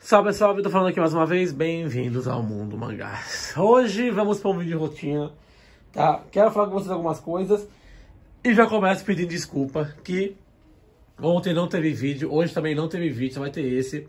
Salve salve, tô falando aqui mais uma vez, bem-vindos ao Mundo Mangás. Hoje vamos para um vídeo de rotina, tá? Quero falar com vocês algumas coisas e já começo pedindo desculpa que ontem não teve vídeo, hoje também não teve vídeo, só vai ter esse.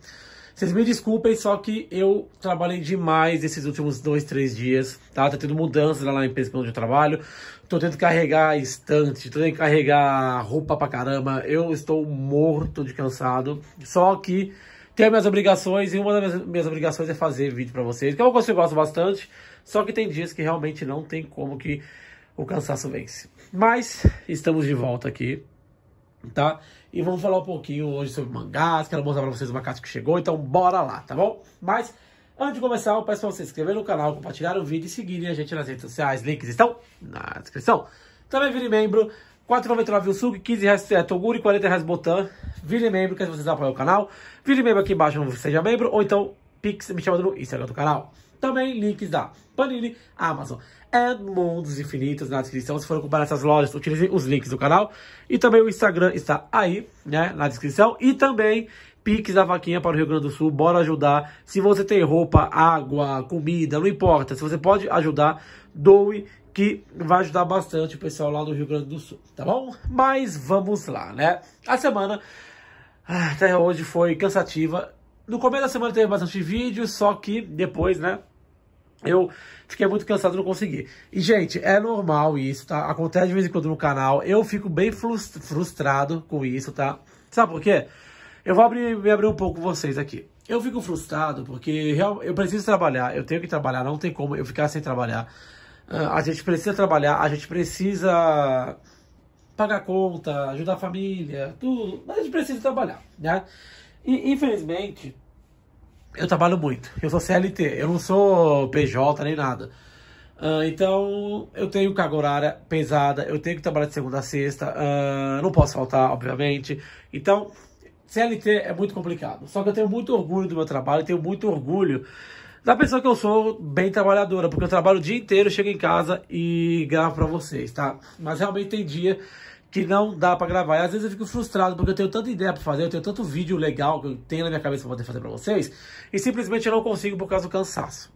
Vocês me desculpem, só que eu trabalhei demais esses últimos dois, três dias, tá? Tô tá tendo mudanças lá na empresa onde eu trabalho. Tô tendo que carregar estante, tô tendo que carregar roupa pra caramba. Eu estou morto de cansado. Só que tenho minhas obrigações e uma das minhas, obrigações é fazer vídeo para vocês, que é uma coisa que eu gosto bastante, só que tem dias que realmente não tem como que o cansaço vence. Mas estamos de volta aqui, tá? E vamos falar um pouquinho hoje sobre mangás, quero mostrar para vocês uma macaco que chegou, então bora lá, tá bom? Mas antes de começar, eu peço para vocês se inscrever no canal, compartilhar o vídeo e seguirem a gente nas redes sociais, links estão na descrição. Também vire membro, 4,99 o SUG, 15 reais é, Toguri, 40 reais Botan. Vire membro, que vocês apoiam o canal. Vire membro aqui embaixo, seja membro, ou então Pix me chamando no Instagram do canal. Também links da Panini, Amazon é Mundos Infinitos na descrição. Se for comprar essas lojas, utilize os links do canal. E também o Instagram está aí, né, na descrição. E também Pix da vaquinha para o Rio Grande do Sul, bora ajudar. Se você tem roupa, água, comida, não importa. Se você pode ajudar, doe que vai ajudar bastante o pessoal lá do Rio Grande do Sul, tá bom? Mas vamos lá, né? A semana ah, até hoje foi cansativa. No começo da semana teve bastante vídeo, só que depois, né? Eu fiquei muito cansado, não consegui. E, gente, é normal isso, tá? Acontece de vez em quando no canal. Eu fico bem frustrado com isso, tá? Sabe por quê? Eu vou abrir, me abrir um pouco com vocês aqui. Eu fico frustrado porque real, eu preciso trabalhar, eu tenho que trabalhar, não tem como eu ficar sem trabalhar. Ah, a gente precisa trabalhar, a gente precisa pagar conta, ajudar a família, tudo. Mas a gente precisa trabalhar, né? E, infelizmente, eu trabalho muito. Eu sou CLT, eu não sou PJ nem nada. Uh, então, eu tenho carga horária pesada, eu tenho que trabalhar de segunda a sexta, uh, não posso faltar, obviamente. Então, CLT é muito complicado. Só que eu tenho muito orgulho do meu trabalho, tenho muito orgulho da pessoa que eu sou, bem trabalhadora, porque eu trabalho o dia inteiro, chego em casa e gravo para vocês, tá? Mas realmente tem dia que não dá para gravar. E às vezes eu fico frustrado porque eu tenho tanta ideia para fazer, eu tenho tanto vídeo legal que eu tenho na minha cabeça para poder fazer para vocês, e simplesmente eu não consigo por causa do cansaço.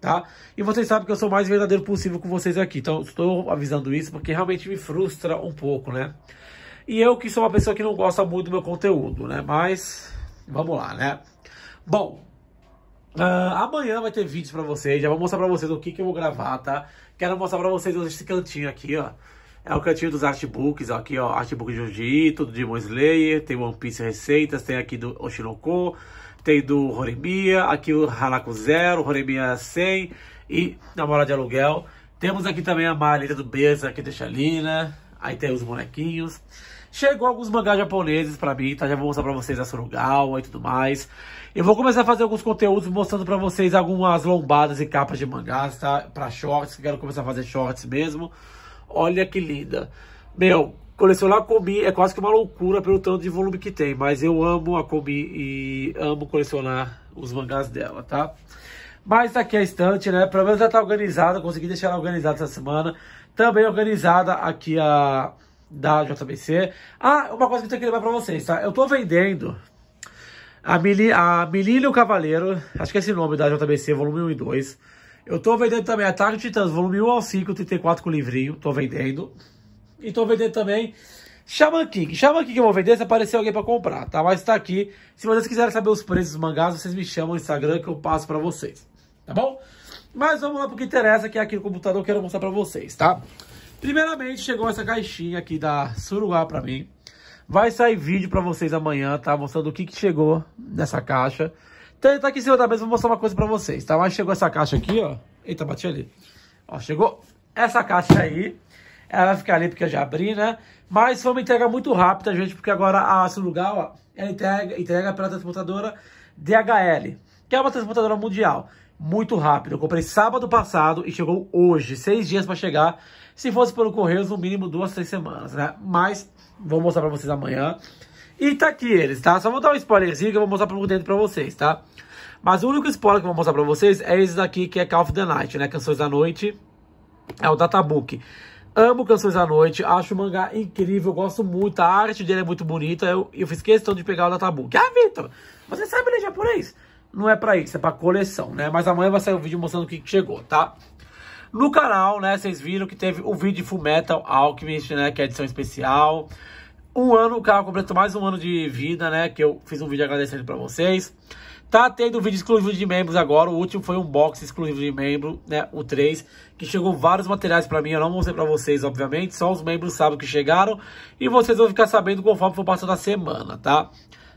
Tá? E vocês sabem que eu sou o mais verdadeiro possível com vocês aqui. Então, estou avisando isso porque realmente me frustra um pouco, né? E eu que sou uma pessoa que não gosta muito do meu conteúdo, né? Mas vamos lá, né? Bom, Uh, amanhã vai ter vídeos pra vocês, já vou mostrar pra vocês o que, que eu vou gravar, tá? Quero mostrar pra vocês esse cantinho aqui, ó. É o cantinho dos artbooks, ó, aqui, ó. Artbook de Jiu-Jitsu, do Demon Slayer, tem One Piece Receitas, tem aqui do Oshinoko, tem do Horemia, aqui o Hanako Zero, Horemia 100 e Namora de Aluguel. Temos aqui também a maleta do Beza, que deixa ali, né? Aí tem os bonequinhos. Chegou alguns mangás japoneses pra mim, tá? Já vou mostrar pra vocês a Surugawa e tudo mais. Eu vou começar a fazer alguns conteúdos mostrando pra vocês algumas lombadas e capas de mangás, tá? Pra shorts, que quero começar a fazer shorts mesmo. Olha que linda. Meu, colecionar Komi é quase que uma loucura pelo tanto de volume que tem, mas eu amo a Komi e amo colecionar os mangás dela, tá? Mas tá aqui a estante, né? Pelo menos ela tá organizada, consegui deixar ela organizada essa semana. Também organizada aqui a da JBC. Ah, uma coisa que eu tenho que lembrar pra vocês, tá? Eu tô vendendo a, Mili, a Milílio Cavaleiro, acho que é esse nome da JBC, volume 1 e 2. Eu tô vendendo também a de Titãs, volume 1 ao 5, 34 com livrinho, tô vendendo. E tô vendendo também Shaman King. Shaman King eu vou vender se aparecer alguém pra comprar, tá? Mas tá aqui. Se vocês quiserem saber os preços dos mangás, vocês me chamam no Instagram que eu passo pra vocês, tá bom? Mas vamos lá pro que interessa, que é aqui no computador eu quero mostrar pra vocês, tá? Primeiramente, chegou essa caixinha aqui da Suruá pra mim. Vai sair vídeo pra vocês amanhã, tá? Mostrando o que, que chegou nessa caixa. Então, tá aqui em cima da mesa, vou mostrar uma coisa pra vocês, tá? Mas chegou essa caixa aqui, ó. Eita, bati ali. Ó, chegou essa caixa aí. Ela vai ficar ali porque eu já abri, né? Mas foi uma entrega muito rápida, gente, porque agora a Surugal, ó, ela entrega, entrega pela transportadora DHL, que é uma transportadora mundial muito rápido. Eu comprei sábado passado e chegou hoje. Seis dias para chegar. Se fosse pelo Correios, no mínimo duas, três semanas, né? Mas vou mostrar para vocês amanhã. E tá aqui eles, tá? Só vou dar um spoilerzinho que eu vou mostrar por dentro para vocês, tá? Mas o único spoiler que eu vou mostrar para vocês é esse daqui, que é Call of the Night, né? Canções da Noite. É o Databook. Amo Canções da Noite, acho o mangá incrível, gosto muito, a arte dele é muito bonita. Eu, eu fiz questão de pegar o Databook. Ah, Vitor, você sabe ler japonês? não é para isso, é para coleção, né? Mas amanhã vai sair um vídeo mostrando o que, que chegou, tá? No canal, né, vocês viram que teve o vídeo de Full Metal Alchemist, né, que é edição especial. Um ano, o canal completou mais um ano de vida, né, que eu fiz um vídeo agradecendo para vocês. Tá tendo um vídeo exclusivo de membros agora, o último foi um box exclusivo de membro, né, o 3, que chegou vários materiais para mim, eu não mostrei para vocês, obviamente, só os membros sabem que chegaram, e vocês vão ficar sabendo conforme for passando a semana, tá?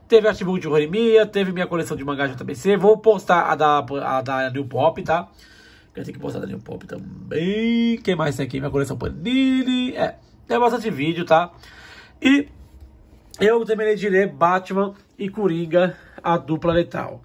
Teve artbook de Horimiya, teve minha coleção de mangá JBC. Vou postar a da, a da New Pop, tá? Eu tenho que postar da New Pop também. Quem mais tem aqui? Minha coleção Panini. É, tem bastante vídeo, tá? E eu terminei de ler Batman e Coringa, a dupla letal.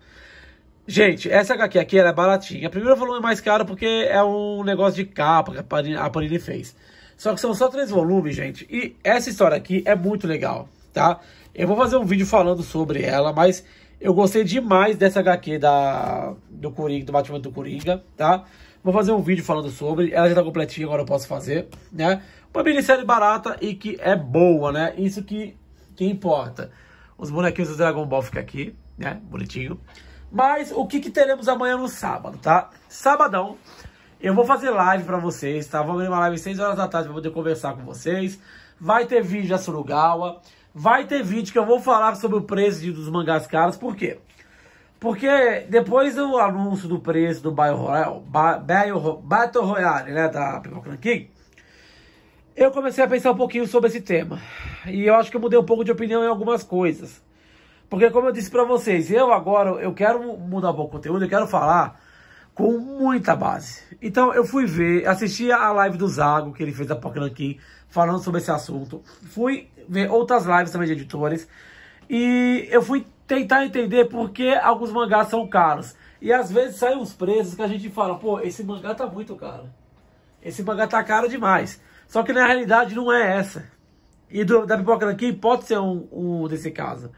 Gente, essa HQ aqui é baratinha. A primeira volume é mais caro porque é um negócio de capa que a Panini, a Panini fez. Só que são só três volumes, gente. E essa história aqui é muito legal tá? Eu vou fazer um vídeo falando sobre ela, mas eu gostei demais dessa HQ da, do Coringa, do Batman do Coringa, tá? Vou fazer um vídeo falando sobre, ela já tá completinha, agora eu posso fazer, né? Uma minissérie barata e que é boa, né? Isso que, que importa. Os bonequinhos do Dragon Ball ficam aqui, né? Bonitinho. Mas o que, que teremos amanhã no sábado, tá? Sabadão, eu vou fazer live pra vocês, tá? Vamos abrir uma live às 6 horas da tarde pra poder conversar com vocês. Vai ter vídeo da Surugawa. Vai ter vídeo que eu vou falar sobre o preço dos mangás caros, por quê? Porque depois do anúncio do preço do Battle Royale, Battle Royale né, da Pipoca King, eu comecei a pensar um pouquinho sobre esse tema. E eu acho que eu mudei um pouco de opinião em algumas coisas. Porque como eu disse para vocês, eu agora, eu quero mudar um pouco o conteúdo, eu quero falar com muita base. Então eu fui ver, assisti a live do Zago, que ele fez da Pokémon King, falando sobre esse assunto. Fui ver outras lives também de editores. E eu fui tentar entender por que alguns mangás são caros. E às vezes saem uns preços que a gente fala, pô, esse mangá tá muito caro. Esse mangá tá caro demais. Só que na realidade não é essa. E do, da Pipoca Nankin pode ser um, um desse caso.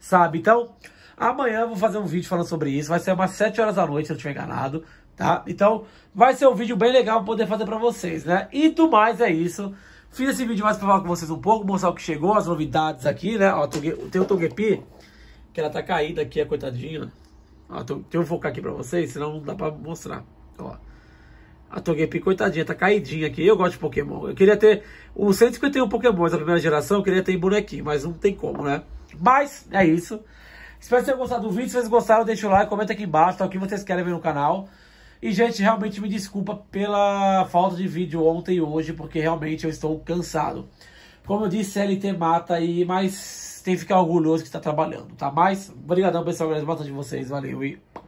Sabe? Então, Amanhã eu vou fazer um vídeo falando sobre isso. Vai ser umas 7 horas da noite, se eu não estiver enganado, tá? Então vai ser um vídeo bem legal poder fazer pra vocês, né? E do mais é isso. Fiz esse vídeo mais pra falar com vocês um pouco, mostrar o que chegou, as novidades aqui, né? Ó, tem o Togepi, que ela tá caída aqui, a coitadinha. Ó, tô, deixa eu focar aqui pra vocês, senão não dá pra mostrar. Ó. A Togepi, coitadinha, tá caidinha aqui. Eu gosto de Pokémon. Eu queria ter os 151 Pokémons da primeira geração, eu queria ter bonequinho, mas não tem como, né? Mas é isso. Espero que vocês tenham gostado do vídeo. Se vocês gostaram, deixa o like, comenta aqui embaixo tá, o que vocês querem ver no canal. E, gente, realmente me desculpa pela falta de vídeo ontem e hoje, porque realmente eu estou cansado. Como eu disse, CLT mata aí, mas tem que ficar orgulhoso que está trabalhando, tá? Mas, obrigadão, pessoal, gosto a de vocês, valeu e...